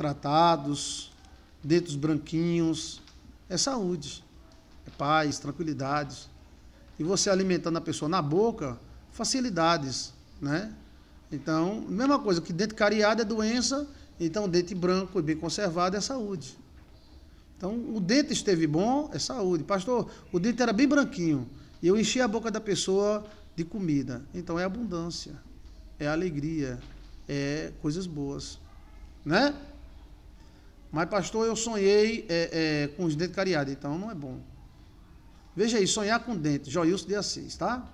tratados, dentes branquinhos. É saúde, é paz, tranquilidade. E você alimentando a pessoa na boca, facilidades, né? Então, mesma coisa que dente cariado é doença, então dente branco e bem conservado é saúde. Então, o dente esteve bom, é saúde. Pastor, o dente era bem branquinho e eu enchi a boca da pessoa de comida. Então, é abundância, é alegria, é coisas boas, né? Mas, pastor, eu sonhei é, é, com os dentes cariados, então não é bom. Veja aí, sonhar com dente, Joilson de Assis, tá?